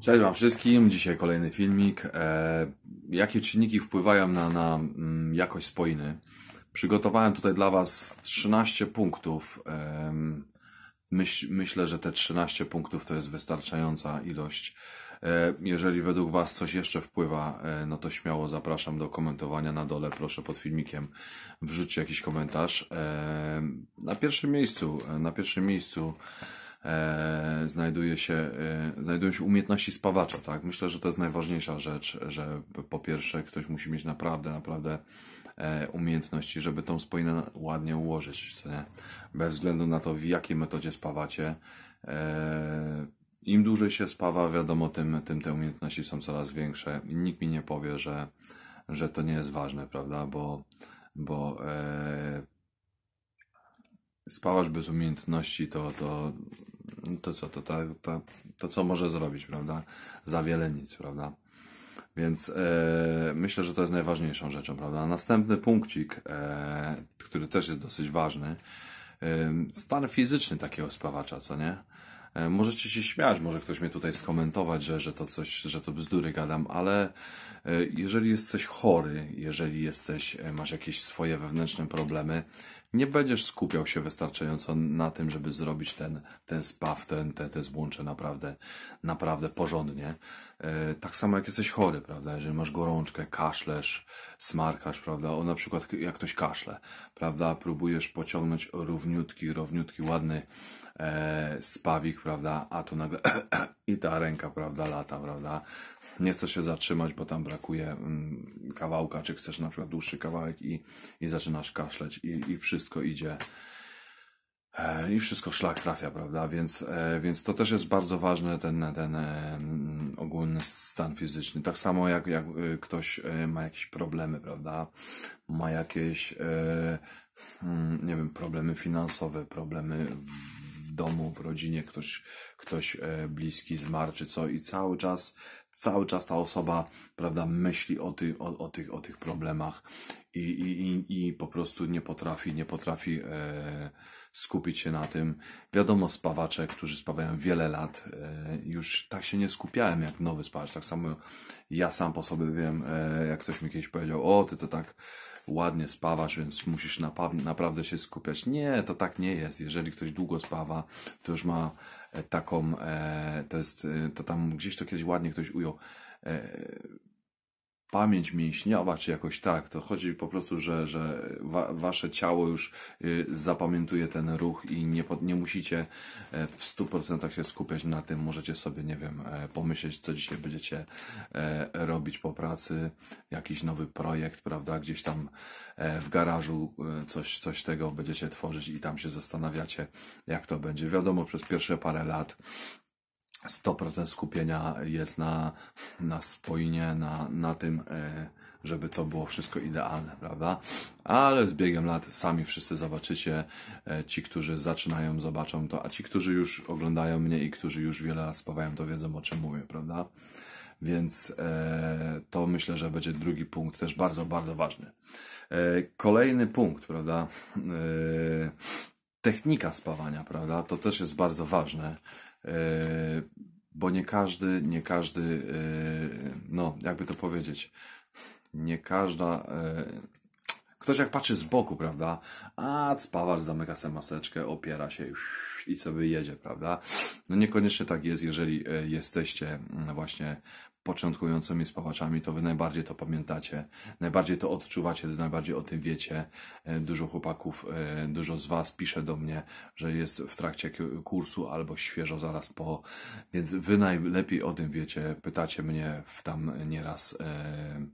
Cześć Wam wszystkim, dzisiaj kolejny filmik. E, jakie czynniki wpływają na, na mm, jakość spoiny? Przygotowałem tutaj dla Was 13 punktów. E, myśl, myślę, że te 13 punktów to jest wystarczająca ilość. E, jeżeli według Was coś jeszcze wpływa, e, no to śmiało zapraszam do komentowania na dole. Proszę pod filmikiem wrzućcie jakiś komentarz. E, na pierwszym miejscu, e, na pierwszym miejscu e, znajduje, się, e, znajdują się umiejętności spawacza. Tak? Myślę, że to jest najważniejsza rzecz, że po pierwsze ktoś musi mieć naprawdę, naprawdę e, umiejętności, żeby tą spoinę ładnie ułożyć. Nie? Bez względu na to, w jakiej metodzie spawacie. E, Im dłużej się spawa, wiadomo, tym, tym te umiejętności są coraz większe. Nikt mi nie powie, że, że to nie jest ważne, prawda? Bo, bo e, spałasz bez umiejętności, to, to, to co, to, to, to, to co może zrobić, prawda? Za wiele nic, prawda? Więc e, myślę, że to jest najważniejszą rzeczą, prawda? Następny punkcik, e, który też jest dosyć ważny, e, stan fizyczny takiego spawacza, co nie? E, możecie się śmiać, może ktoś mnie tutaj skomentować, że, że to coś, że to bzdury gadam, ale e, jeżeli jesteś chory, jeżeli jesteś, e, masz jakieś swoje wewnętrzne problemy, nie będziesz skupiał się wystarczająco na tym, żeby zrobić ten, ten spaw, ten, te, te złącze naprawdę, naprawdę porządnie. Tak samo jak jesteś chory, prawda? Jeżeli masz gorączkę, kaszlesz, smarkasz, prawda? O na przykład jak ktoś kaszle, prawda? Próbujesz pociągnąć równiutki, równiutki, ładny e, spawik, prawda, a tu nagle i ta ręka, prawda, lata, prawda, nie chcesz się zatrzymać, bo tam brakuje mm, kawałka, czy chcesz na przykład dłuższy kawałek i, i zaczynasz kaszleć i, i wszystko idzie e, i wszystko szlak trafia, prawda? Więc, e, więc to też jest bardzo ważne ten, ten e, mm, ogólny stan fizyczny. Tak samo jak, jak ktoś ma jakieś problemy, prawda? Ma jakieś, mm, nie wiem, problemy finansowe, problemy w domu, w rodzinie ktoś, ktoś e, bliski zmarł czy co i cały czas, cały czas ta osoba, prawda, myśli o, ty, o, o, tych, o tych problemach i, i, i, i po prostu nie potrafi, nie potrafi e, skupić się na tym. Wiadomo, spawacze, którzy spawają wiele lat, e, już tak się nie skupiałem jak nowy spawacz. Tak samo ja sam po sobie wiem, e, jak ktoś mi kiedyś powiedział, o, ty to tak ładnie spawasz, więc musisz naprawdę się skupiać. Nie, to tak nie jest. Jeżeli ktoś długo spawa, to już ma e, taką, e, to jest, e, to tam gdzieś to kiedyś ładnie ktoś ujął pamięć mięśniowa, czy jakoś tak. To chodzi po prostu, że, że wa wasze ciało już y, zapamiętuje ten ruch i nie, nie musicie e, w 100% się skupiać na tym. Możecie sobie, nie wiem, e, pomyśleć, co dzisiaj będziecie e, robić po pracy, jakiś nowy projekt, prawda? Gdzieś tam w garażu coś, coś tego będziecie tworzyć i tam się zastanawiacie, jak to będzie. Wiadomo, przez pierwsze parę lat 100% skupienia jest na, na spojnie, na, na tym, e, żeby to było wszystko idealne, prawda? Ale z biegiem lat sami wszyscy zobaczycie. E, ci, którzy zaczynają, zobaczą to, a ci, którzy już oglądają mnie i którzy już wiele lat spawają, to wiedzą o czym mówię, prawda? Więc e, to myślę, że będzie drugi punkt też bardzo, bardzo ważny. kolejny punkt, prawda? technika spawania, prawda? To też jest bardzo ważne. E, bo nie każdy, nie każdy, e, no jakby to powiedzieć, nie każda, e, ktoś jak patrzy z boku, prawda, a spawacz zamyka sobie maseczkę, opiera się i sobie jedzie, prawda. No niekoniecznie tak jest, jeżeli jesteście mm, właśnie początkującymi spawaczami, to wy najbardziej to pamiętacie, najbardziej to odczuwacie, najbardziej o tym wiecie. E, dużo chłopaków, e, dużo z was pisze do mnie, że jest w trakcie kursu albo świeżo zaraz po, więc wy najlepiej o tym wiecie, pytacie mnie w tam nieraz e,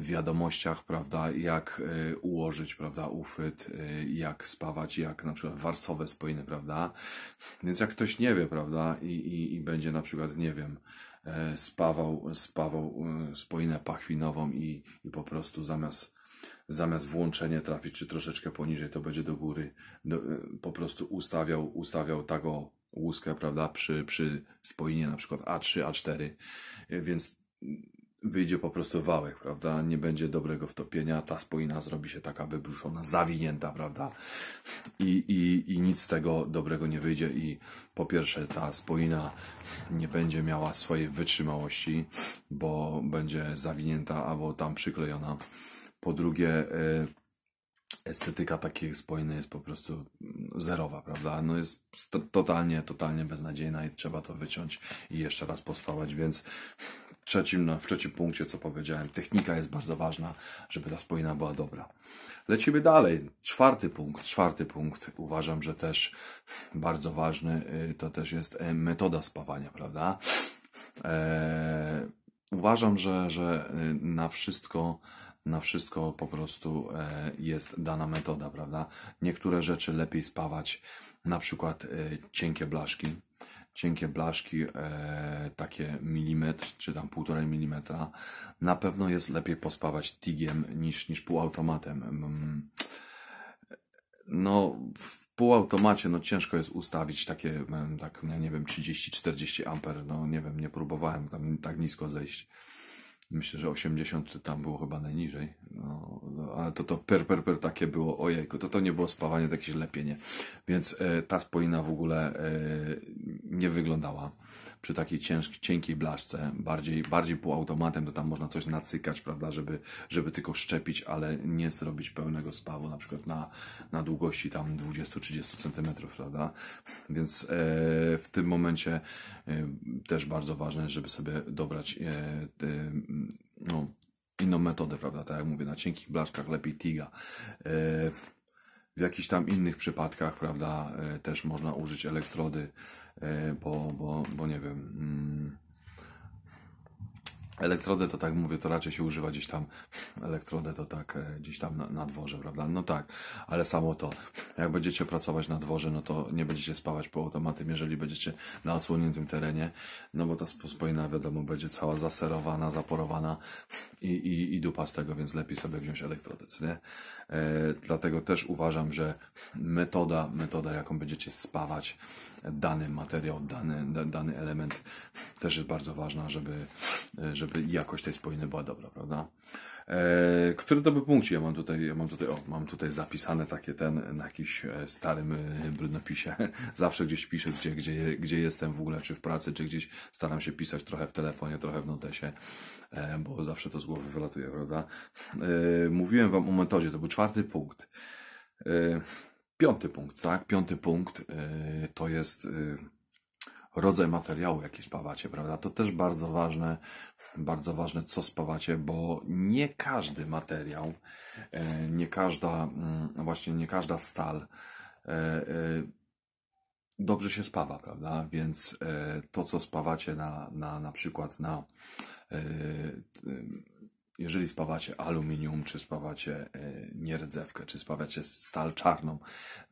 wiadomościach, prawda, jak ułożyć, prawda, ufyt, jak spawać, jak na przykład warstwowe spojny, prawda. Więc jak ktoś nie wie, prawda, i, i, i będzie na przykład, nie wiem, E, spawał, spawał e, spoinę pachwinową i, i po prostu zamiast, zamiast włączenie trafić, czy troszeczkę poniżej, to będzie do góry, do, e, po prostu ustawiał, ustawiał taką łuskę, prawda, przy, przy spoinie na przykład A3, A4, więc wyjdzie po prostu wałek, prawda? Nie będzie dobrego wtopienia, ta spoina zrobi się taka wybruszona, zawinięta, prawda? I, i, i nic z tego dobrego nie wyjdzie i po pierwsze ta spoina nie będzie miała swojej wytrzymałości, bo będzie zawinięta albo tam przyklejona. Po drugie, e, estetyka takiej spojny jest po prostu zerowa, prawda? No jest totalnie, totalnie beznadziejna i trzeba to wyciąć i jeszcze raz pospawać, więc trzecim, no, w trzecim punkcie, co powiedziałem. Technika jest bardzo ważna, żeby ta spojna była dobra. Lecimy dalej. Czwarty punkt. Czwarty punkt uważam, że też bardzo ważny y, to też jest y, metoda spawania, prawda? Eee, uważam, że, że y, na wszystko na wszystko po prostu e, jest dana metoda, prawda? Niektóre rzeczy lepiej spawać, na przykład cienkie blaszki, cienkie blaszki, e, takie milimetr czy tam półtorej milimetra, na pewno jest lepiej pospawać tigiem niż, niż półautomatem. Mm. No, w półautomacie no, ciężko jest ustawić takie, e, tak, no, nie wiem, 30-40 amper, no nie wiem, nie próbowałem tam tak nisko zejść myślę, że 80 czy tam było chyba najniżej, no, no, ale to to per per per takie było, ojejku, to to nie było spawanie, to jakieś lepienie, więc e, ta spoina w ogóle e, nie wyglądała przy takiej cięż, cienkiej blaszce, bardziej, bardziej półautomatem, to tam można coś nacykać, prawda, żeby, żeby tylko szczepić, ale nie zrobić pełnego spawu, na przykład na, na długości tam 20-30 cm, prawda, więc e, w tym momencie e, też bardzo ważne, żeby sobie dobrać e, e, no, inną metodę, prawda, tak jak mówię, na cienkich blaszkach lepiej tiga, e, w jakichś tam innych przypadkach, prawda, e, też można użyć elektrody E, bo, bo, bo nie wiem. Mm, elektrodę to tak mówię, to raczej się używa gdzieś tam, elektrody to tak e, gdzieś tam na, na, dworze, prawda? No tak, ale samo to, jak będziecie pracować na dworze, no to nie będziecie spawać po automatym, jeżeli będziecie na odsłoniętym terenie, no bo ta spojna wiadomo będzie cała zaserowana, zaporowana i, i, i dupa z tego, więc lepiej sobie wziąć elektrodę, nie? E, dlatego też uważam, że metoda, metoda jaką będziecie spawać dany materiał, dany, dany element też jest bardzo ważna, żeby, e, żeby jakość tej spojny była dobra, prawda? E, który to by punkcie? Ja mam tutaj, ja mam tutaj, o, mam tutaj zapisane takie ten na jakimś e, starym e, brudnopisie. Zawsze gdzieś piszę, gdzie, gdzie, gdzie jestem w ogóle, czy w pracy, czy gdzieś staram się pisać trochę w telefonie, trochę w notesie, bo zawsze to z głowy wylatuje, prawda? Mówiłem Wam o metodzie, to był czwarty punkt. Piąty punkt, tak? Piąty punkt to jest rodzaj materiału, jaki spawacie, prawda? To też bardzo ważne, bardzo ważne, co spawacie, bo nie każdy materiał, e, nie każda, mm, właśnie nie każda stal e, e, dobrze się spawa, prawda? Więc to, co spawacie na, na, na przykład na jeżeli spawacie aluminium, czy spawacie nierdzewkę, czy spawacie stal czarną,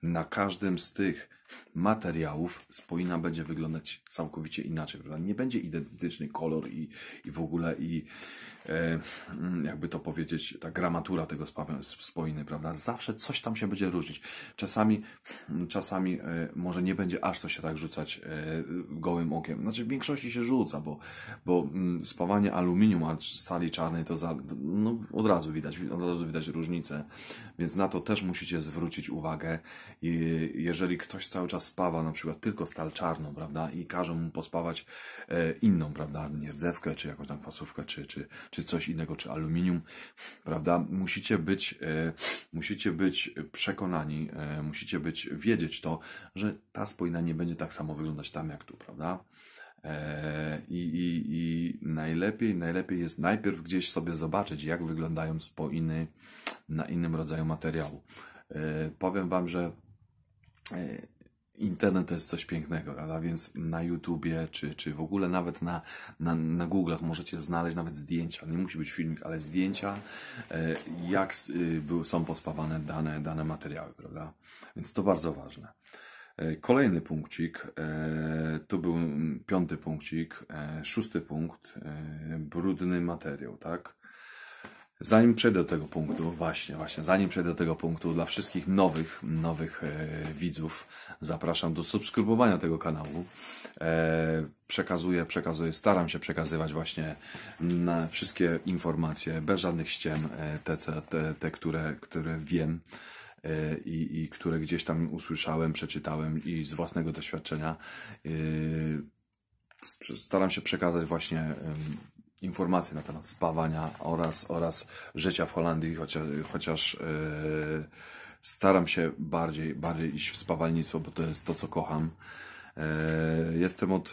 na każdym z tych materiałów spoina będzie wyglądać całkowicie inaczej. Prawda? Nie będzie identyczny kolor i, i w ogóle i e, mm, jakby to powiedzieć, ta gramatura tego spoiny, prawda? Zawsze coś tam się będzie różnić. Czasami, czasami e, może nie będzie aż to się tak rzucać e, gołym okiem. Znaczy w większości się rzuca, bo, bo mm, spawanie aluminium a stali czarnej to za, no, od razu widać, od razu widać różnicę. Więc na to też musicie zwrócić uwagę. I jeżeli ktoś chce cały czas spawa na przykład tylko stal czarną, prawda, i każą mu pospawać e, inną, prawda, nierdzewkę, czy jakąś tam kwasówkę, czy, czy, czy coś innego, czy aluminium, prawda, musicie być, e, musicie być przekonani, e, musicie być, wiedzieć to, że ta spojna nie będzie tak samo wyglądać tam jak tu, prawda, i, i, I najlepiej, najlepiej jest najpierw gdzieś sobie zobaczyć, jak wyglądają spoiny na innym rodzaju materiału. Powiem Wam, że internet to jest coś pięknego, prawda? Więc na YouTubie, czy, czy w ogóle nawet na, na, na Google'ach możecie znaleźć nawet zdjęcia, nie musi być filmik, ale zdjęcia, e, jak y, są pospawane dane, dane materiały, prawda? Więc to bardzo ważne. E, kolejny punkcik, e, to był piąty punkcik, szósty punkt, brudny materiał, tak? Zanim przejdę do tego punktu, właśnie, właśnie, zanim przejdę do tego punktu, dla wszystkich nowych, nowych e, widzów zapraszam do subskrybowania tego kanału. E, przekazuję, przekazuję, staram się przekazywać właśnie na wszystkie informacje, bez żadnych ściem, e, te, te, te które, które wiem e, i, i które gdzieś tam usłyszałem, przeczytałem i z własnego doświadczenia e, staram się przekazać właśnie informacje na temat spawania oraz, oraz życia w Holandii, chociaż, chociaż e, yy, staram się bardziej, bardziej iść w spawalnictwo, bo to jest to, co kocham. E, jestem od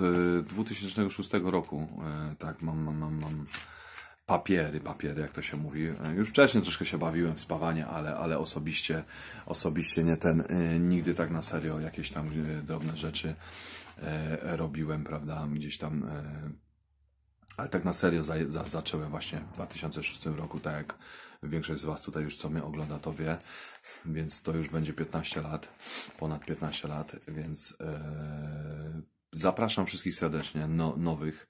2006 e, roku, tak, mam, mam, mam, mam papiery, papiery, jak to się mówi. Już wcześniej troszkę się bawiłem w spawanie, ale, ale osobiście, osobiście nie ten, nigdy tak na serio jakieś tam drobne rzeczy robiłem, prawda, gdzieś tam ale tak na serio za, za, zacząłem właśnie w 2006 roku, tak jak większość z Was tutaj już co mnie ogląda, to wie, więc to już będzie 15 lat, ponad 15 lat, więc yy, zapraszam wszystkich serdecznie, no, nowych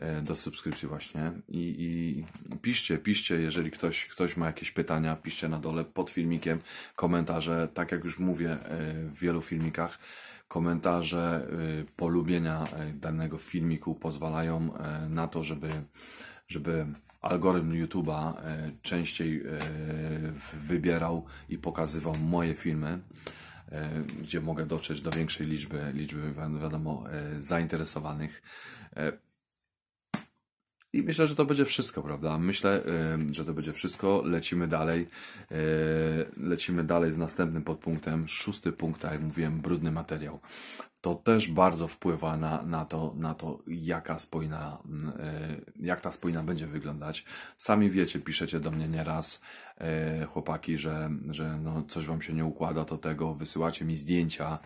E, do subskrypcji właśnie. I, i piszcie, piszcie, jeżeli ktoś, ktoś ma jakieś pytania, piszcie na dole pod filmikiem komentarze, tak jak już mówię e, w wielu filmikach, komentarze e, polubienia danego filmiku pozwalają na to, żeby, żeby algorytm YouTube'a częściej wybierał i pokazywał moje filmy gdzie mogę dotrzeć do większej liczby, liczby wiadomo, zainteresowanych. I myślę, że to będzie wszystko, prawda? Myślę, że to będzie wszystko. Lecimy dalej. E, lecimy dalej z następnym podpunktem. Szósty punkt, tak jak mówiłem, brudny materiał. To też bardzo wpływa na, na, to, na to, jaka spójna, e, jak ta spójna będzie wyglądać. Sami wiecie, piszecie do mnie nieraz, e, chłopaki, że, że no coś wam się nie układa, to tego wysyłacie mi zdjęcia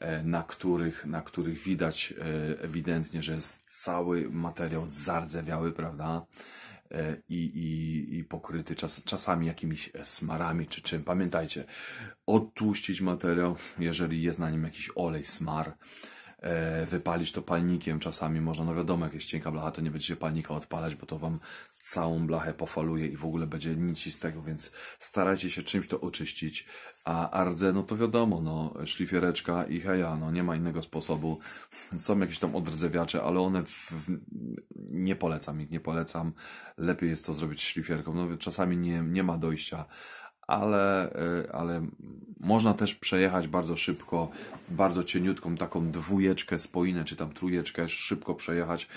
E, na których, na których widać e, ewidentnie, że jest cały materiał zardzewiały, prawda? E, I, i, i pokryty czas, czasami jakimiś smarami czy czym. Pamiętajcie, odtłuścić materiał, jeżeli jest na nim jakiś olej, smar E, wypalić to palnikiem czasami można. No wiadomo, jak jest cienka blacha, to nie będziecie palnika odpalać, bo to wam całą blachę pofaluje i w ogóle będzie nic z tego, więc starajcie się czymś to oczyścić. A ardze, no to wiadomo, no, szlifiereczka i heja, no nie ma innego sposobu. Są jakieś tam odrdzewiacze, ale one w, w, nie polecam ich, nie polecam. Lepiej jest to zrobić szlifierką. No czasami nie, nie ma dojścia ale, y, ale można też przejechać bardzo szybko, bardzo cieniutką taką dwójeczkę, spoinę czy tam trójeczkę, szybko przejechać,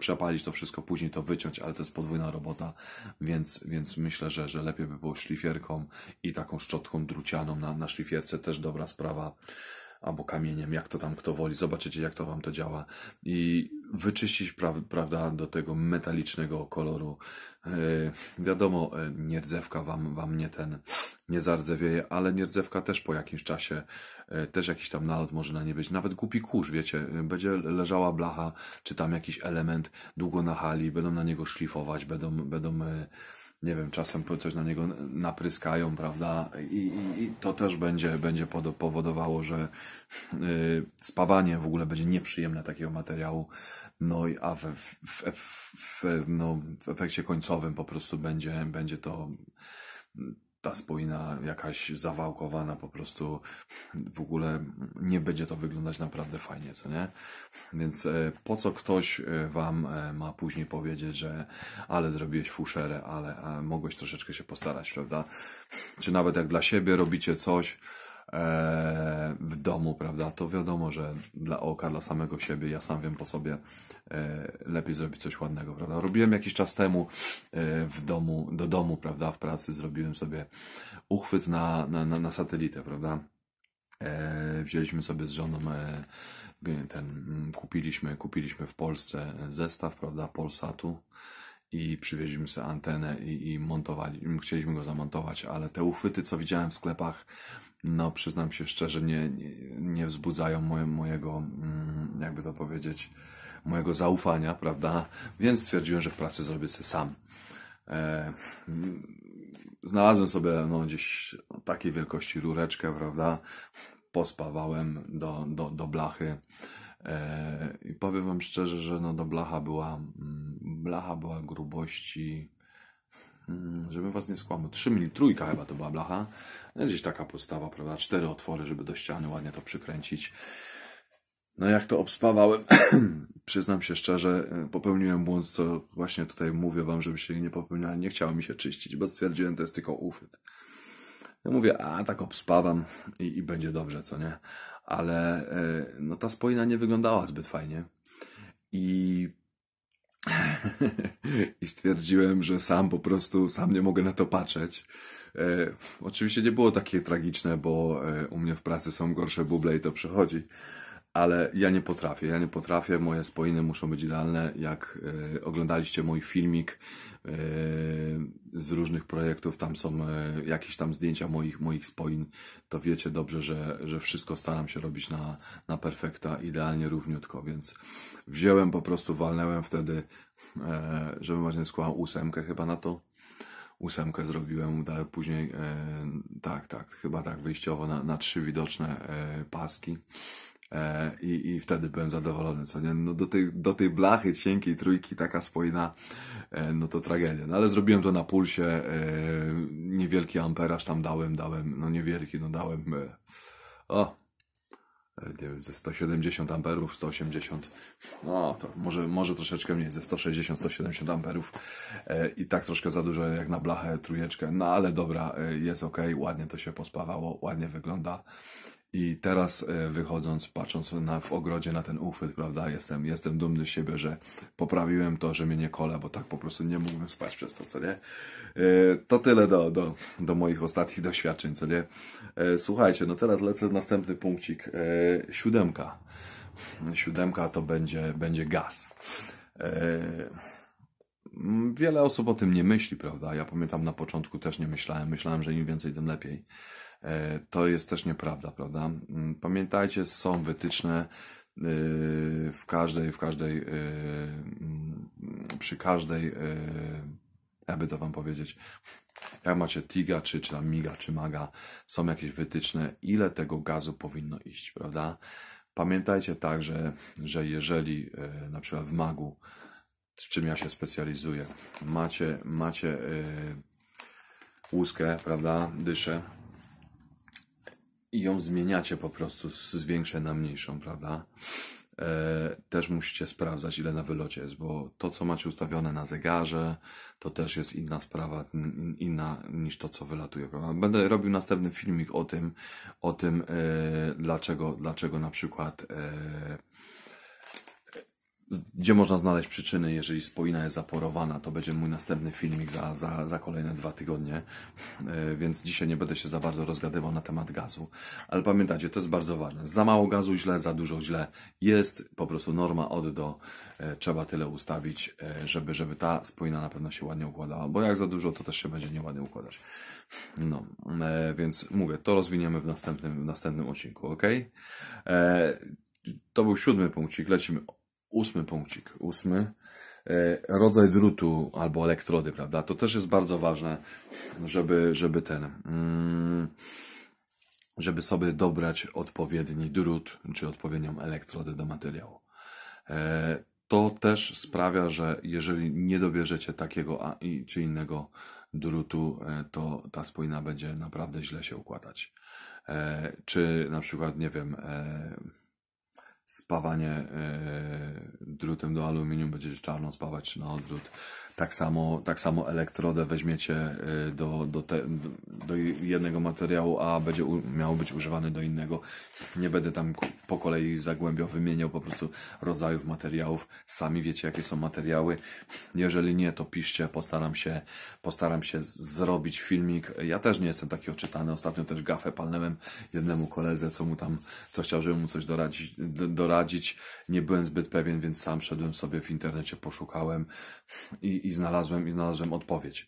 przepalić to wszystko, później to wyciąć, ale to jest podwójna robota, więc, więc myślę, że, że lepiej by było szlifierką i taką szczotką drucianą na, na szlifierce, też dobra sprawa albo kamieniem, jak to tam kto woli, zobaczycie jak to wam to działa i wyczyścić pra prawda, do tego metalicznego koloru. Yy, wiadomo, e, nierdzewka wam, wam nie ten, nie zardzewieje, ale nierdzewka też po jakimś czasie, yy, też jakiś tam nalot może na nie być, nawet głupi kurz, wiecie, yy, będzie leżała blacha, czy tam jakiś element długo na hali, będą na niego szlifować, będą, będą yy, nie wiem, czasem coś na niego napryskają, prawda? I, i, i to też będzie, będzie powodowało, że yy, spawanie w ogóle będzie nieprzyjemne takiego materiału, no i a w, w, w, w no, w efekcie końcowym po prostu będzie, będzie to ta spójna, jakaś zawałkowana, po prostu w ogóle nie będzie to wyglądać naprawdę fajnie, co nie? Więc e, po co ktoś e, wam e, ma później powiedzieć, że ale zrobiłeś fuszerę, ale mogłeś troszeczkę się postarać, prawda? Czy nawet jak dla siebie robicie coś, w domu, prawda, to wiadomo, że dla oka, dla samego siebie, ja sam wiem po sobie, e, lepiej zrobić coś ładnego, prawda. Robiłem jakiś czas temu e, w domu, do domu, prawda, w pracy zrobiłem sobie uchwyt na, na, na, na satelitę, prawda. E, wzięliśmy sobie z żoną ten, kupiliśmy, kupiliśmy w Polsce zestaw, prawda, Polsatu i przywieźliśmy sobie antenę i, i montowali, chcieliśmy go zamontować, ale te uchwyty, co widziałem w sklepach, no przyznam się szczerze, nie, nie, nie wzbudzają moje, mojego, mm, jakby to powiedzieć, mojego zaufania, prawda? Więc stwierdziłem, że w pracy zrobię sobie sam. E, znalazłem sobie no, gdzieś takiej wielkości rureczkę, prawda? Pospawałem do, do, do blachy. E, I powiem Wam szczerze, że no, do blacha była, mm, blacha była grubości Mm, żebym was nie skłamał, 3 mil, trójka chyba to była blacha, no gdzieś taka postawa, prawda, cztery otwory, żeby do ściany ładnie to przykręcić. No jak to obspawałem, przyznam się szczerze, y, popełniłem błąd, co właśnie tutaj mówię wam, żeby się nie popełniał nie chciało mi się czyścić, bo stwierdziłem, to jest tylko ufyt. Ja mówię, a tak obspawam i, i będzie dobrze, co nie? Ale y, no ta spoina nie wyglądała zbyt fajnie. I I stwierdziłem, że sam po prostu, sam nie mogę na to patrzeć. E, oczywiście nie było takie tragiczne, bo e, u mnie w pracy są gorsze buble i to przechodzi ale ja nie potrafię, ja nie potrafię, moje spoiny muszą być idealne. Jak y, oglądaliście mój filmik y, z różnych projektów, tam są y, jakieś tam zdjęcia moich, moich spoin, to wiecie dobrze, że, że wszystko staram się robić na, na perfekta, idealnie równiutko, więc wziąłem po prostu, walnęłem wtedy, y, właśnie skłamał ósemkę chyba na to, ósemkę zrobiłem, dalej później, tak, tak, chyba tak wyjściowo na, na trzy widoczne paski E, I, I wtedy byłem zadowolony, co nie? No do tej, do tej blachy cienkiej trójki taka spojna, e, no to tragedia. No ale zrobiłem to na pulsie, e, niewielki amperaż tam dałem, dałem, no niewielki, no dałem, o, nie wiem, ze 170 amperów, 180, no to może, może troszeczkę mniej, ze 160, 170 amperów e, i tak troszkę za dużo jak na blachę, trójeczkę, no ale dobra, e, jest ok, ładnie to się pospawało, ładnie wygląda, i teraz e, wychodząc, patrząc na, w ogrodzie na ten uchwyt, prawda, jestem, jestem dumny z siebie, że poprawiłem to, że mnie nie kole, bo tak po prostu nie mógłbym spać przez to, co nie? E, to tyle do, do, do moich ostatnich doświadczeń, co nie? E, słuchajcie, no teraz lecę następny punkcik. Siódemka. Siódemka to będzie, będzie gaz. Wiele osób o tym nie myśli, prawda? Ja pamiętam na początku też nie myślałem. Myślałem, że im więcej, tym lepiej. E, to jest też nieprawda, prawda? Mm, pamiętajcie, są wytyczne e, w każdej, w każdej, e, mm, przy każdej, jakby to wam powiedzieć, jak macie TIGA, czy, czy tam MIGA, czy MAGA, są jakieś wytyczne, ile tego gazu powinno iść, prawda? Pamiętajcie także, że jeżeli na przykład w MAGU, w czym ja się specjalizuję, macie, macie łuskę, prawda, dyszę, i ją zmieniacie po prostu z większej na mniejszą, prawda? E, też musicie sprawdzać, ile na wylocie jest, bo to, co macie ustawione na zegarze, to też jest inna sprawa, inna niż to, co wylatuje. Prawda? Będę robił następny filmik o tym, o tym, e, dlaczego, dlaczego na przykład e, gdzie można znaleźć przyczyny, jeżeli spoina jest zaporowana. To będzie mój następny filmik za, za, za kolejne dwa tygodnie, e, więc dzisiaj nie będę się za bardzo rozgadywał na temat gazu. Ale pamiętajcie, to jest bardzo ważne. Za mało gazu źle, za dużo źle. Jest po prostu norma od do. E, trzeba tyle ustawić, e, żeby, żeby ta spoina na pewno się ładnie układała, bo jak za dużo, to też się będzie nieładnie układać. No, więc mówię, to rozwiniemy w następnym, w następnym odcinku, ok? to był siódmy punkcik, lecimy Ósmy punkcik, ósmy. E, rodzaj drutu albo elektrody, prawda? To też jest bardzo ważne, żeby, żeby ten, mm, żeby sobie dobrać odpowiedni drut czy odpowiednią elektrodę do materiału. E, to też sprawia, że jeżeli nie dobierzecie takiego czy innego drutu, e, to ta spójna będzie naprawdę źle się układać. Czy na przykład, nie wiem, spawanie e, drutem do aluminium, będziecie czarno spawać czy na odwrót. Tak samo, tak samo elektrodę weźmiecie y, do, do, te, do jednego materiału, a będzie u, miał być używany do innego. Nie będę tam po kolei zagłębiał wymieniał po prostu rodzajów materiałów. Sami wiecie, jakie są materiały. Jeżeli nie, to piszcie, postaram się, postaram się zrobić filmik. Ja też nie jestem taki oczytany. Ostatnio też gafę palnąłem jednemu koledze, co mu tam, co chciał, żeby mu coś doradzić. doradzić. Nie byłem zbyt pewien, więc sam szedłem sobie w internecie, poszukałem i i, znalazłem, i znalazłem odpowiedź.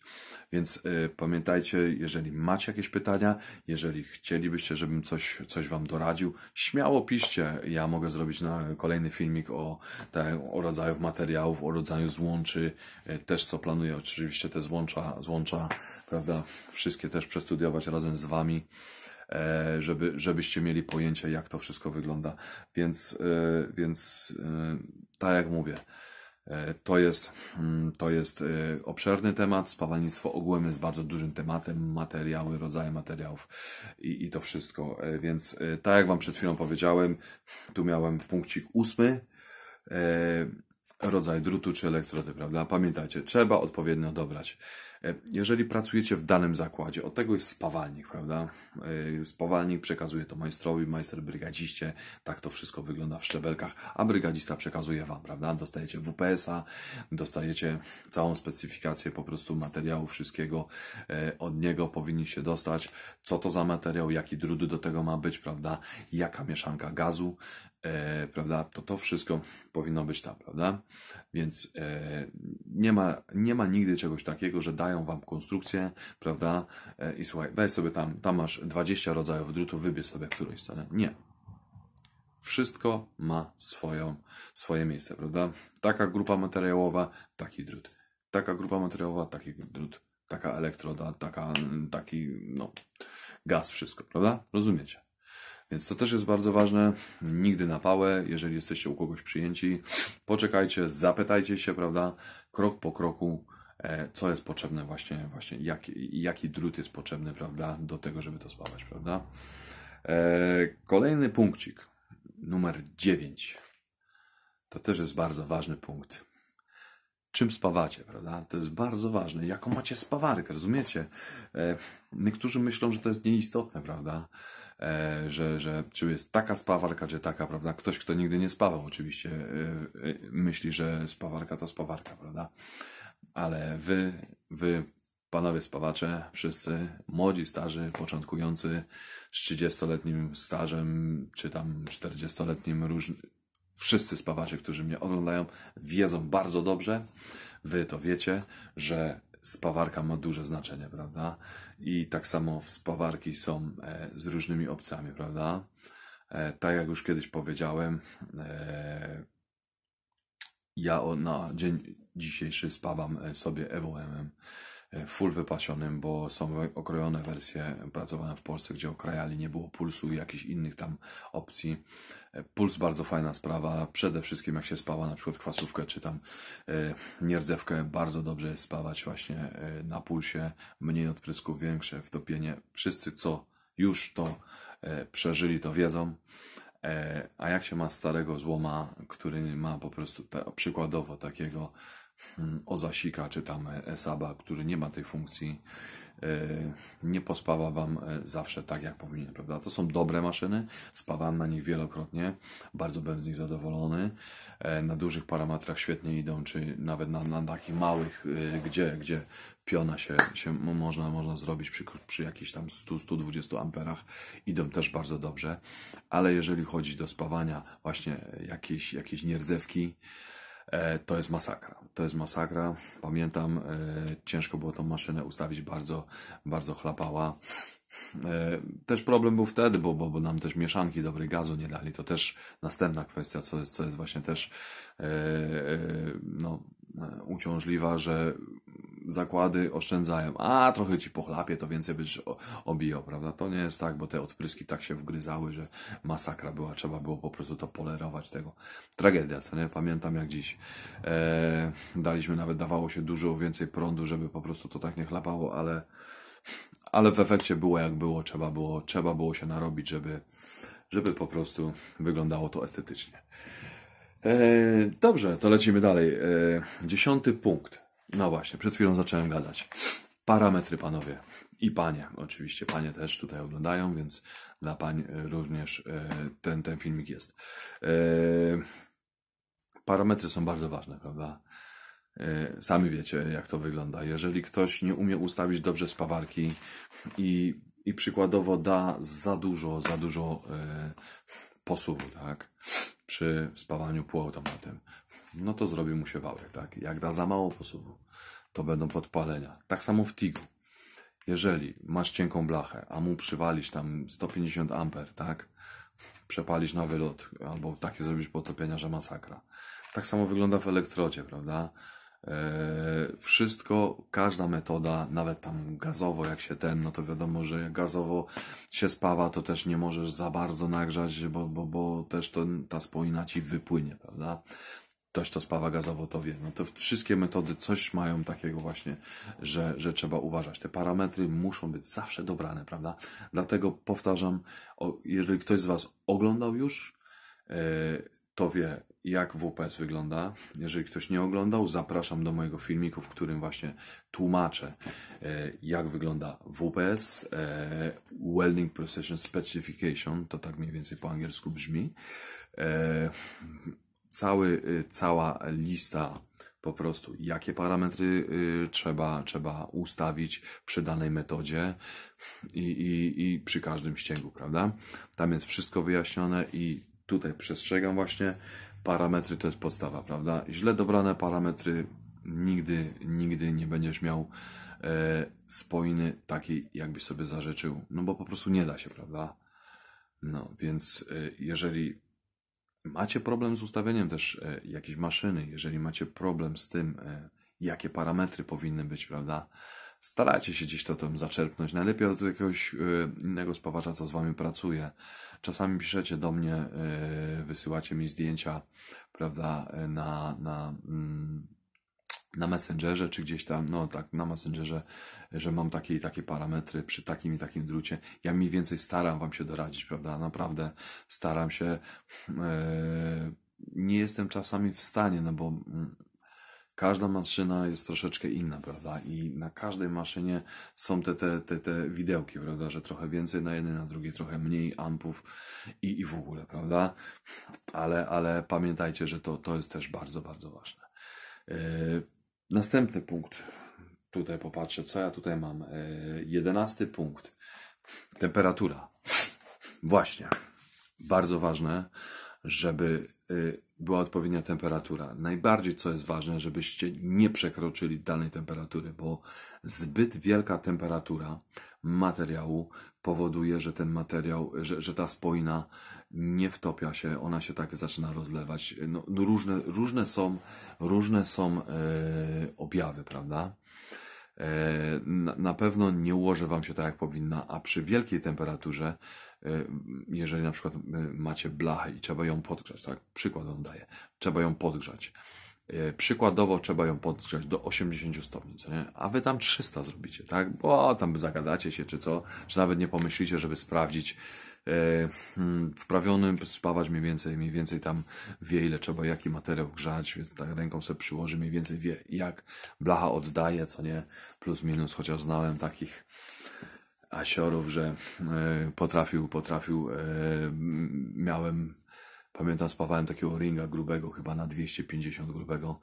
Więc y, pamiętajcie, jeżeli macie jakieś pytania, jeżeli chcielibyście, żebym coś, coś Wam doradził, śmiało piszcie. Ja mogę zrobić na kolejny filmik o, tak, o rodzaju materiałów, o rodzaju złączy, y, też co planuję. Oczywiście te złącza, złącza, prawda, wszystkie też przestudiować razem z Wami e, żeby, żebyście mieli pojęcie, jak to wszystko wygląda. Więc, y, więc y, tak jak mówię, E, to jest, mm, to jest e, obszerny temat. Spawalnictwo ogółem jest bardzo dużym tematem, materiały, rodzaje materiałów i, i to wszystko. E, więc tak jak Wam przed chwilą powiedziałem, tu miałem punkcik ósmy. Rodzaj drutu czy elektrody, prawda? Pamiętajcie, trzeba odpowiednio dobrać. E, jeżeli pracujecie w danym zakładzie, od tego jest spawalnik, prawda? E, spawalnik przekazuje to majstrowi, majster brygadziście, tak to wszystko wygląda w szczebelkach, a brygadzista przekazuje Wam, prawda? Dostajecie WPS-a, dostajecie całą specyfikację po prostu materiału wszystkiego, e, od niego powinniście dostać, co to za materiał, jaki drut do tego ma być, prawda? Jaka mieszanka gazu, prawda, to to wszystko powinno być tam, prawda? Więc nie, ma, nie ma nigdy czegoś takiego, że daje dają Wam konstrukcję, prawda? E, I słuchaj, weź sobie tam, tam masz 20 rodzajów drutów, wybierz sobie którąś stronę. Nie. Wszystko ma swoją, swoje miejsce, prawda? Taka grupa materiałowa, taki drut. Taka grupa materiałowa, taki drut. Taka elektroda, taka, mm, taki, no, gaz, wszystko, prawda? Rozumiecie? Więc to też jest bardzo ważne. Nigdy na pałę, jeżeli jesteście u kogoś przyjęci, poczekajcie, zapytajcie się, prawda? Krok po kroku E, co jest potrzebne właśnie, właśnie jaki drut jest potrzebny, prawda, do tego, żeby to spawać, prawda. E, kolejny punkcik, numer 9. To też jest bardzo ważny punkt. Czym spawacie, prawda? To jest bardzo ważne. Jaką macie spawarkę, rozumiecie? E, niektórzy myślą, że to jest nieistotne, prawda? Że, że czy jest taka spawarka, czy taka, prawda? Ktoś, kto nigdy nie spawał, oczywiście myśli, że spawarka to spawarka, prawda? ale wy, wy panowie spawacze, wszyscy, młodzi, starzy, początkujący, z 30-letnim stażem, czy tam 40-letnim, wszyscy spawacze, którzy mnie oglądają, wiedzą bardzo dobrze, wy to wiecie, że spawarka ma duże znaczenie, prawda? I tak samo spawarki są e, z różnymi opcjami, prawda? E, tak jak już kiedyś powiedziałem, e, ja na dzień dzisiejszy spawam e, sobie EWM-em e, full wypasionym, bo są okrojone wersje. E, pracowane w Polsce, gdzie okrajali, nie było pulsu i jakichś innych tam opcji. Puls bardzo fajna sprawa. Przede wszystkim jak się spawa na przykład kwasówkę czy tam nierdzewkę, bardzo dobrze jest spawać właśnie na pulsie. Mniej odprysków, większe wtopienie. Wszyscy co już to przeżyli, to wiedzą. A jak się ma starego złoma, który ma po prostu te, przykładowo takiego Mm, Ozasika czy tam e, Esaba, który nie ma tej funkcji, e, nie pospawa Wam e, zawsze tak, jak powinien, prawda? To są dobre maszyny, spawałem na nich wielokrotnie, bardzo byłem z nich zadowolony. Na dużych parametrach świetnie idą, czy nawet na, na takich małych, gdzie, gdzie piona się, się można, można zrobić przy, przy jakichś tam 100-120 amperach, idą też bardzo dobrze. Ale jeżeli chodzi do spawania właśnie jakiejś, jakiejś nierdzewki, E, to jest masakra. To jest masakra. Pamiętam, e, ciężko było tą maszynę ustawić, bardzo, bardzo chlapała. E, też problem był wtedy, bo, bo, bo nam też mieszanki dobrej gazu nie dali. To też następna kwestia, co jest, co jest właśnie też no, uciążliwa, że zakłady oszczędzają. A, trochę ci pochlapie, to więcej będziesz obijał, prawda? To nie jest tak, bo te odpryski tak się wgryzały, że masakra była, trzeba było po prostu to polerować tego. Tragedia, co nie? Pamiętam jak dziś e, daliśmy, nawet dawało się dużo więcej prądu, żeby po prostu to tak nie chlapało, ale, ale w efekcie było jak było, trzeba było, trzeba było się narobić, żeby, żeby po prostu wyglądało to estetycznie. E, dobrze, to lecimy dalej. E, dziesiąty punkt. No właśnie, przed chwilą zacząłem gadać. Parametry, panowie i panie. Oczywiście panie też tutaj oglądają, więc dla pań e, również e, ten, ten filmik jest. E, parametry są bardzo ważne, prawda? Sami wiecie, jak to wygląda. Jeżeli ktoś nie umie ustawić dobrze spawarki i, i przykładowo da za dużo, za dużo posuwu, tak? Przy spawaniu półautomatem, no to zrobi mu się wałek, tak? Jak da za mało posuwu, to będą podpalenia. Tak samo w TIG-u. Jeżeli masz cienką blachę, a mu przywalić tam 150 amper, tak? Przepalić na wylot, albo takie zrobić potopienia, że masakra. Tak samo wygląda w elektrocie, prawda? Eee, wszystko, każda metoda, nawet tam gazowo, jak się ten, no to wiadomo, że jak gazowo się spawa, to też nie możesz za bardzo nagrzać, bo, bo, bo też to, ta spoina ci wypłynie, prawda? ktoś, to spawa gazowotowie. No to wszystkie metody coś mają takiego właśnie, że, że trzeba uważać. Te parametry muszą być zawsze dobrane, prawda? Dlatego powtarzam, jeżeli ktoś z Was oglądał już, e, to wie, jak WPS wygląda. Jeżeli ktoś nie oglądał, zapraszam do mojego filmiku, w którym właśnie tłumaczę, e, jak wygląda WPS, e, Welding Precision Specification, to tak mniej więcej po angielsku brzmi cały, y, cała lista po prostu, jakie parametry y, trzeba, trzeba ustawić przy danej metodzie i, i, i przy każdym ścięgu, prawda? Tam jest wszystko wyjaśnione i tutaj przestrzegam właśnie, parametry to jest podstawa, prawda? Źle dobrane parametry nigdy, nigdy nie będziesz miał e, spojny takiej, jakbyś sobie zażyczył, no bo po prostu nie da się, prawda? No, więc e, jeżeli macie problem z ustawieniem też e, jakiejś maszyny, jeżeli macie problem z tym, e, jakie parametry powinny być, prawda? Starajcie się gdzieś to tam zaczerpnąć. Najlepiej od jakiegoś e, innego spawacza, co z wami pracuje. Czasami piszecie do mnie, wysyłacie mi zdjęcia, prawda, na, na, mm, na Messengerze, czy gdzieś tam, no tak, na Messengerze, że mam takie i takie parametry przy takim i takim drucie. Ja mniej więcej staram Wam się doradzić, prawda? Naprawdę staram się. E, nie jestem czasami w stanie, no bo mm, każda maszyna jest troszeczkę inna, prawda? I na każdej maszynie są te, te, te, te widełki, prawda? Że trochę więcej na jednej, na drugiej trochę mniej ampów i, i w ogóle, prawda? Ale, ale pamiętajcie, że to, to jest też bardzo, bardzo ważne. E, Następny punkt. Tutaj popatrzę, co ja tutaj mam. E, jedenasty punkt. Temperatura. Właśnie. Bardzo ważne, żeby y, była odpowiednia temperatura. Najbardziej co jest ważne, żebyście nie przekroczyli danej temperatury, bo zbyt wielka temperatura materiału powoduje, że ten materiał, że, że ta spoina nie wtopia się, ona się tak zaczyna rozlewać. No, no różne, różne są, różne są e, objawy, prawda? E, na, na pewno nie ułoży Wam się tak, jak powinna, a przy wielkiej temperaturze E, jeżeli na przykład macie blachę i trzeba ją podgrzać, tak? Przykład on daje. Trzeba ją podgrzać. E, przykładowo trzeba ją podgrzać do 80 stopni, co nie? A wy tam 300 zrobicie, tak? Bo tam zagadacie się, czy co? Czy nawet nie pomyślicie, żeby sprawdzić, e, hmm, wprawionym spawać mniej więcej, mniej więcej tam wie ile trzeba, jaki materiał grzać, więc tak ręką sobie przyłoży, mniej więcej wie jak blacha oddaje, co nie, plus minus, chociaż znałem takich Asiorów, że e, potrafił, potrafił, e, miałem, pamiętam, spawałem takiego ringa grubego, chyba na 250 grubego,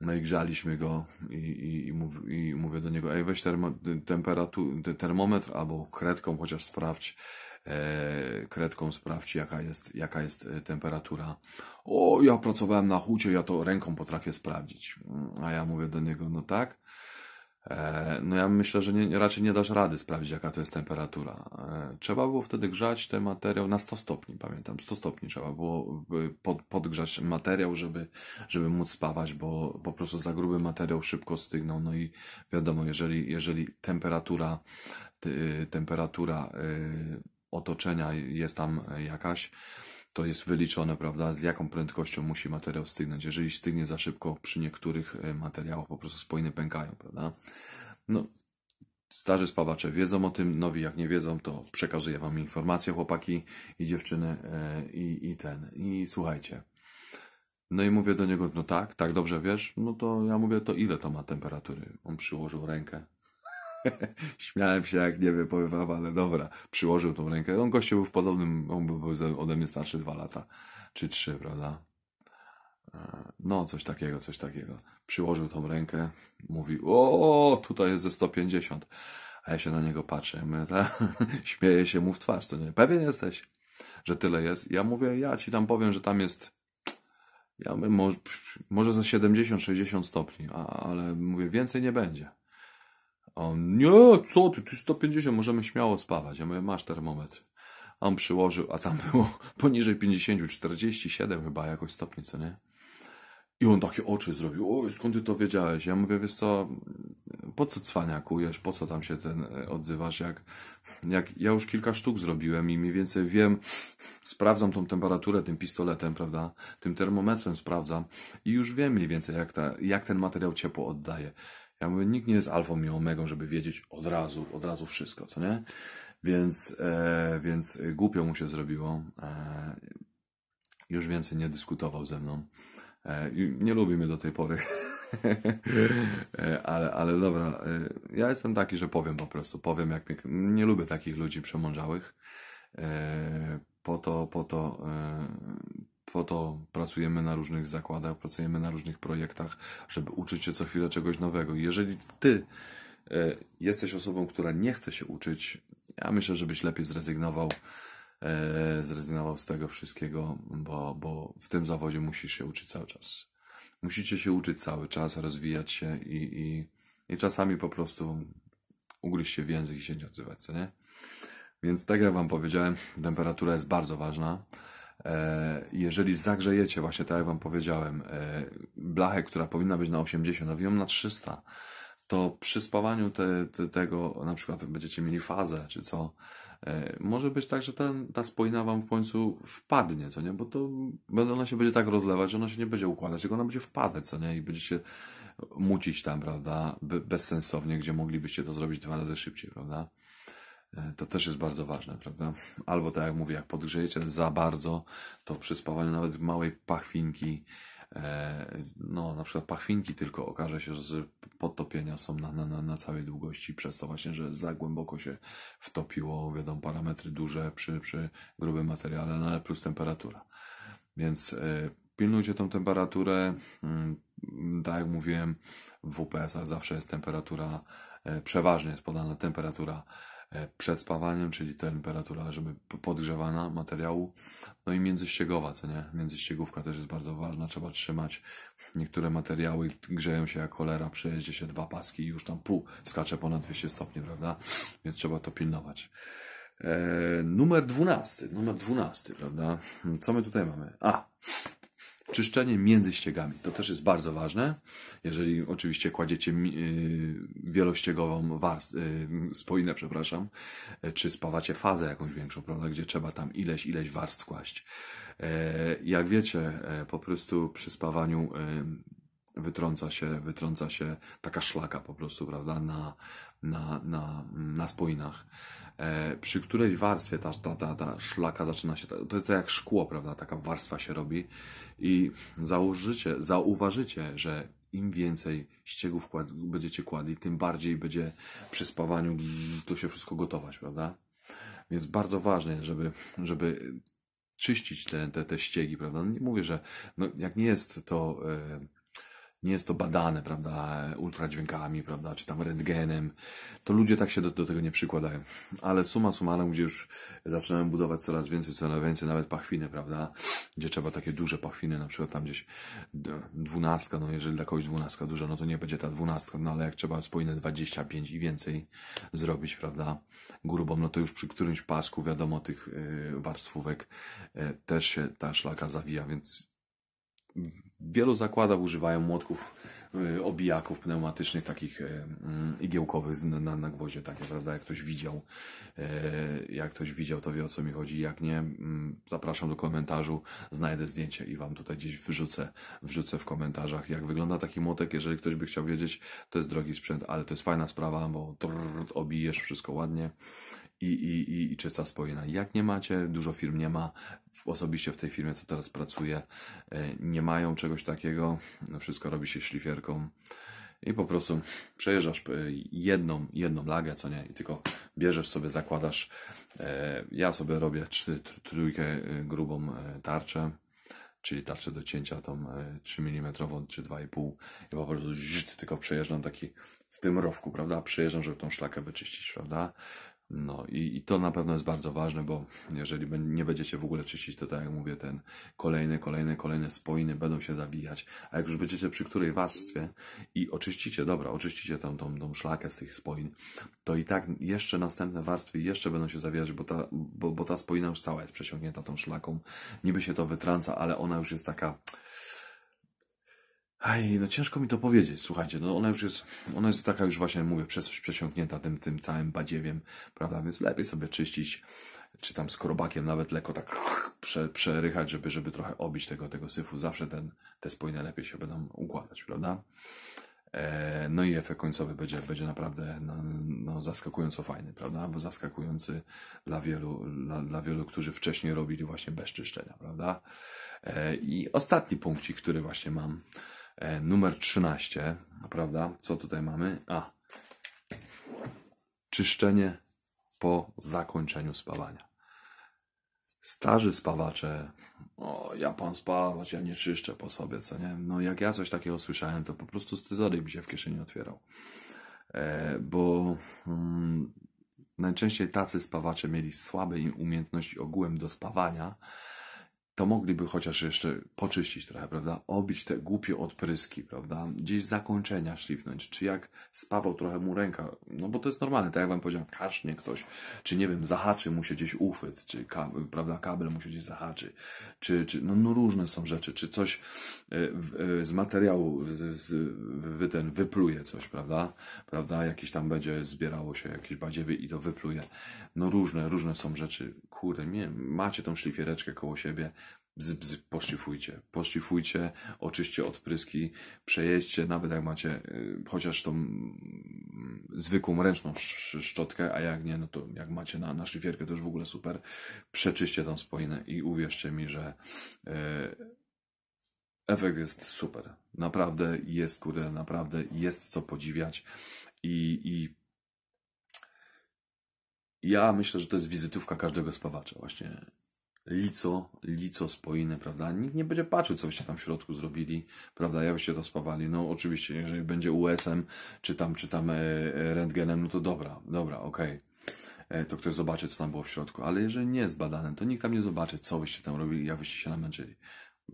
no i grzaliśmy go i, i, i, mów, i mówię do niego, ej weź termo, termometr albo kredką chociaż sprawdź, e, kredką sprawdź jaka jest, jaka jest temperatura. O, ja pracowałem na hucie, ja to ręką potrafię sprawdzić. A ja mówię do niego, no tak, E, no ja myślę, że nie, raczej nie dasz rady sprawdzić, jaka to jest temperatura. E, trzeba było wtedy grzać ten materiał na 100 stopni, pamiętam, 100 stopni trzeba było pod, podgrzać materiał, żeby, żeby móc spawać, bo po prostu za gruby materiał szybko stygnął. No i wiadomo, jeżeli, jeżeli temperatura, temperatura y, otoczenia jest tam jakaś, to jest wyliczone, prawda, z jaką prędkością musi materiał stygnąć. Jeżeli stygnie za szybko, przy niektórych e, materiałach po prostu spojny pękają, prawda. No, starzy spawacze wiedzą o tym, nowi jak nie wiedzą, to przekazuję Wam informacje, chłopaki i dziewczyny, e, i, i ten, i słuchajcie. No i mówię do niego, no tak, tak dobrze wiesz, no to ja mówię, to ile to ma temperatury? On przyłożył rękę, Śmiałem się jak nie wypływał, ale dobra. Przyłożył tą rękę. On gościu był w podobnym, on był ode mnie starszy dwa lata, czy trzy, prawda? E, no, coś takiego, coś takiego. Przyłożył tą rękę, mówi, o, tutaj jest ze 150. A ja się na niego patrzę, ja śmieję się mu w twarz, co nie? Pewien jesteś, że tyle jest. Ja mówię, ja ci tam powiem, że tam jest ja, może, może za 70-60 stopni, a, ale mówię, więcej nie będzie. A on, nie, co ty, ty 150, możemy śmiało spawać. Ja mówię, masz termometr. on przyłożył, a tam było poniżej 50, 47 chyba jakoś stopni, co nie? I on takie oczy zrobił, o, skąd ty to wiedziałeś? Ja mówię, wiesz co, po co cwaniakujesz, po co tam się ten e, odzywasz, jak, jak ja już kilka sztuk zrobiłem i mniej więcej wiem, sprawdzam tą temperaturę tym pistoletem, prawda, tym termometrem sprawdzam i już wiem mniej więcej, jak, ta, jak ten materiał ciepło oddaje. Ja mówię, nikt nie jest alfą i omegą, żeby wiedzieć od razu, od razu wszystko, co nie? Więc, e, więc głupio mu się zrobiło. E, już więcej nie dyskutował ze mną. E, nie lubi mnie do tej pory. E, ale, ale dobra, e, ja jestem taki, że powiem po prostu. Powiem, jak mnie... nie lubię takich ludzi przemądrzałych. E, po to, po to po to pracujemy na różnych zakładach, pracujemy na różnych projektach, żeby uczyć się co chwilę czegoś nowego. Jeżeli ty e, jesteś osobą, która nie chce się uczyć, ja myślę, żebyś lepiej zrezygnował, e, zrezygnował z tego wszystkiego, bo, bo w tym zawodzie musisz się uczyć cały czas. Musicie się uczyć cały czas, rozwijać się i, i, i czasami po prostu ugryźć się w język i się nie odzywać, co nie? Więc tak jak Wam powiedziałem, temperatura jest bardzo ważna. E, jeżeli zagrzejecie, właśnie tak jak Wam powiedziałem, e, blachę, która powinna być na 80, a ją na 300, to przy spawaniu te, te, tego, na przykład będziecie mieli fazę, czy co, e, może być tak, że ten, ta spoina Wam w końcu wpadnie, co nie, bo to ona się będzie tak rozlewać, że ona się nie będzie układać, tylko ona będzie wpadać, co nie, i będziecie mucić tam, prawda, bezsensownie, gdzie moglibyście to zrobić dwa razy szybciej, prawda. E, to też jest bardzo ważne, prawda? Albo tak jak mówię, jak podgrzejecie za bardzo, to przy spawaniu nawet małej pachwinki, e, no na przykład pachwinki tylko okaże się, że podtopienia są na, na, na całej długości przez to właśnie, że za głęboko się wtopiło, wiadomo, parametry duże przy, przy grubym materiale, no ale plus temperatura. Więc e, pilnujcie tą temperaturę. Mm, tak jak mówiłem, w WPS-ach zawsze jest temperatura, przeważnie jest podana temperatura E, przed spawaniem, czyli temperatura, żeby podgrzewana materiału, no i międzyściegowa, co nie? Międzyściegówka też jest bardzo ważna, trzeba trzymać. Niektóre materiały grzeją się jak cholera, przejeździe się dwa paski i już tam pół skacze ponad 200 stopni, prawda? Więc trzeba to pilnować. Eee, numer 12, numer 12, prawda? Co my tutaj mamy? A, Czyszczenie między ściegami. To też jest bardzo ważne. Jeżeli oczywiście kładziecie y, wielościegową warstwę, y, spoinę, przepraszam, y, czy spawacie fazę jakąś większą, prawda, gdzie trzeba tam ileś, ileś warstw kłaść. E, jak wiecie, e, po prostu przy spawaniu wytrąca się, wytrąca się taka szlaka po prostu, prawda, na, na, na, na spójnach. E, przy której warstwie ta, ta, ta, ta szlaka zaczyna się, to jest jak szkło, prawda, taka warstwa się robi i założycie, zauważycie, że im więcej ściegów kład będziecie kładli, tym bardziej będzie przy spawaniu to się wszystko gotować, prawda? Więc bardzo ważne jest, żeby, żeby czyścić te, te, te ściegi, prawda? No nie mówię, że no, jak nie jest to. Yy, nie jest to badane, prawda, ultradźwiękami, prawda, czy tam rentgenem, to ludzie tak się do, do tego nie przykładają. Ale suma summarum, gdzie już zaczynamy budować coraz więcej, coraz więcej, nawet pachwiny, prawda, gdzie trzeba takie duże pachwiny, na przykład tam gdzieś dwunastka, no jeżeli dla kogoś dwunastka duża, no to nie będzie ta dwunastka, no ale jak trzeba spójne 25 i więcej zrobić, prawda, grubą, no to już przy którymś pasku, wiadomo, tych y, warstwówek y, też się ta szlaka zawija, więc wielu zakładach używają młotków y, obijaków pneumatycznych, takich y, mm, igiełkowych na, na gwoździe, takie, prawda? Jak ktoś widział, y, jak ktoś widział, to wie o co mi chodzi. Jak nie, mm, zapraszam do komentarzu, znajdę zdjęcie i Wam tutaj gdzieś wrzucę, wrzucę w komentarzach, jak wygląda taki młotek. Jeżeli ktoś by chciał wiedzieć, to jest drogi sprzęt, ale to jest fajna sprawa, bo trrr, obijesz wszystko ładnie i, i, i, i czysta spojna. Jak nie macie, dużo firm nie ma, osobiście w tej firmie, co teraz pracuję, e, nie mają czegoś takiego. No, wszystko robi się szlifierką i po prostu przejeżdżasz e, jedną, jedną lagę, co nie, i tylko bierzesz sobie, zakładasz. E, ja sobie robię trójkę grubą tarczę, czyli tarczę do cięcia tą 3 mm czy 2,5 i po prostu tylko przejeżdżam taki w tym rowku, prawda? Przejeżdżam, żeby tą szlakę wyczyścić, prawda? No i, i, to na pewno jest bardzo ważne, bo jeżeli nie będziecie w ogóle czyścić, to tak jak mówię, ten kolejne, kolejne, kolejne spojny będą się zawijać. A jak już będziecie przy której warstwie i oczyścicie, dobra, oczyścicie tą, tą, tą szlakę z tych spoin, to i tak jeszcze następne warstwy jeszcze będą się zawijać, bo ta, bo, bo ta spoina już cała jest przesiągnięta tą szlaką. Niby się to wytrąca ale ona już jest taka Aj, no ciężko mi to powiedzieć, słuchajcie, no ona już jest, ona jest taka już właśnie, mówię, przesiąknięta tym, tym całym badziewiem, prawda, więc lepiej sobie czyścić, czy tam skrobakiem nawet lekko tak prze, przerychać, żeby, żeby trochę obić tego, tego syfu, zawsze ten, te spojne lepiej się będą układać, prawda? E, no i efekt końcowy będzie, będzie naprawdę no, no, zaskakująco fajny, prawda? Bo zaskakujący dla wielu, dla, dla wielu, którzy wcześniej robili właśnie bez czyszczenia, prawda? E, I ostatni punkcik, który właśnie mam, E, numer 13, prawda? Co tutaj mamy? A. Czyszczenie po zakończeniu spawania. Starzy spawacze, o, ja pan spawać, ja nie czyszczę po sobie, co nie? No, jak ja coś takiego słyszałem, to po prostu scyzoryk mi się w kieszeni otwierał. E, bo mm, najczęściej tacy spawacze mieli słabe im umiejętności ogółem do spawania, to mogliby chociaż jeszcze poczyścić trochę, prawda? Obić te głupie odpryski, prawda? Gdzieś zakończenia szlifnąć, czy jak spawał trochę mu ręka, no bo to jest normalne, tak jak wam powiedziałem, kasznie ktoś, czy nie wiem, zahaczy mu się gdzieś uchwyt, czy kabel, prawda, kabel mu się gdzieś zahaczy, czy, czy no, no różne są rzeczy, czy coś e, e, z materiału z, z, ten wypluje coś, prawda? Prawda? Jakiś tam będzie zbierało się jakieś badziewy i to wypluje. No różne, różne są rzeczy. Kurde, nie macie tą szlifiereczkę koło siebie, bzy, bzy, poszlifujcie, poszlifujcie, oczyście odpryski, przejedźcie, nawet jak macie y, chociaż tą y, zwykłą ręczną sz, szczotkę, a jak nie, no to jak macie na, na szlifierkę, to już w ogóle super, przeczyście tą spoinę i uwierzcie mi, że y, efekt jest super. Naprawdę jest, kurde, naprawdę jest co podziwiać i, i ja myślę, że to jest wizytówka każdego spawacza właśnie lico, lico spojny, prawda? Nikt nie będzie patrzył, co byście tam w środku zrobili, prawda? Jak byście to spawali. No oczywiście, jeżeli będzie USM, czy tam, czy tam e, e, rentgenem, no to dobra, dobra, okej. Okay e, to ktoś zobaczy, co tam było w środku. Ale jeżeli nie jest badane, to nikt tam nie zobaczy, co byście tam robili, jak byście się namęczyli.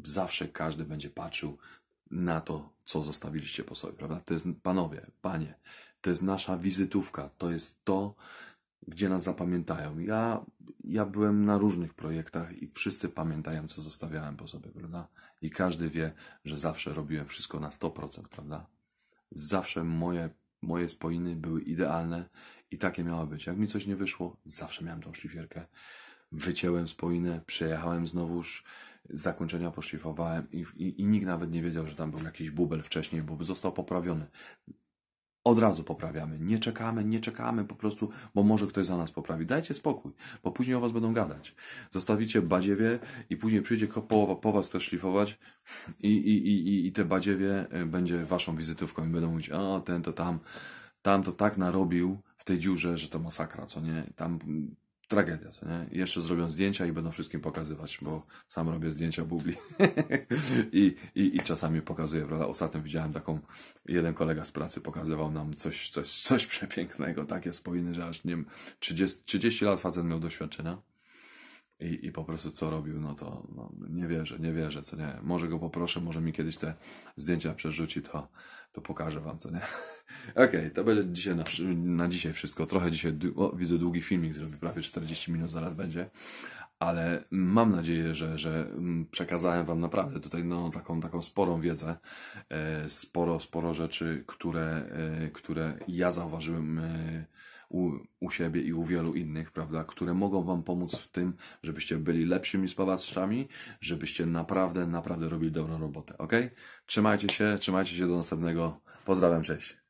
Zawsze każdy będzie patrzył na to, co zostawiliście po sobie, prawda? To jest, panowie, panie, to jest nasza wizytówka, to jest to, gdzie nas zapamiętają. Ja, ja byłem na różnych projektach i wszyscy pamiętają, co zostawiałem po sobie, prawda? I każdy wie, że zawsze robiłem wszystko na 100%, prawda? Zawsze moje, moje spoiny były idealne i takie miało być. Jak mi coś nie wyszło, zawsze miałem tą szlifierkę. Wycięłem spoinę, przejechałem znowuż, zakończenia poszlifowałem i, i, i nikt nawet nie wiedział, że tam był jakiś bubel wcześniej, bo został poprawiony. Od razu poprawiamy. Nie czekamy, nie czekamy po prostu, bo może ktoś za nas poprawi. Dajcie spokój, bo później o was będą gadać. Zostawicie badziewie i później przyjdzie połowa po was też szlifować i, i, i, i te badziewie y, będzie waszą wizytówką i będą mówić, o ten to tam, tam to tak narobił w tej dziurze, że to masakra, co nie? Tam tragedia, co nie? jeszcze zrobią zdjęcia i będą wszystkim pokazywać, bo sam robię zdjęcia bubli I, i, i czasami pokazuję, prawda? Ostatnio widziałem taką, jeden kolega z pracy pokazywał nam coś, coś, coś przepięknego, takie spojny, że aż nie wiem, 30, 30 lat facet miał doświadczenia i, i po prostu co robił, no to no, nie wierzę, nie wierzę, co nie? Może go poproszę, może mi kiedyś te zdjęcia przerzuci, to to pokażę wam, co nie? Okej, okay, to będzie dzisiaj na, na, dzisiaj wszystko. Trochę dzisiaj, o, widzę długi filmik, zrobię prawie 40 minut, zaraz będzie. Ale mam nadzieję, że, że mm, przekazałem wam naprawdę tutaj no, taką, taką sporą wiedzę, e, sporo, sporo rzeczy, które, e, które ja zauważyłem e, u, u siebie i u wielu innych, prawda, które mogą Wam pomóc w tym, żebyście byli lepszymi spawaczami, żebyście naprawdę, naprawdę robili dobrą robotę, ok? Trzymajcie się, trzymajcie się do następnego. Pozdrawiam, cześć.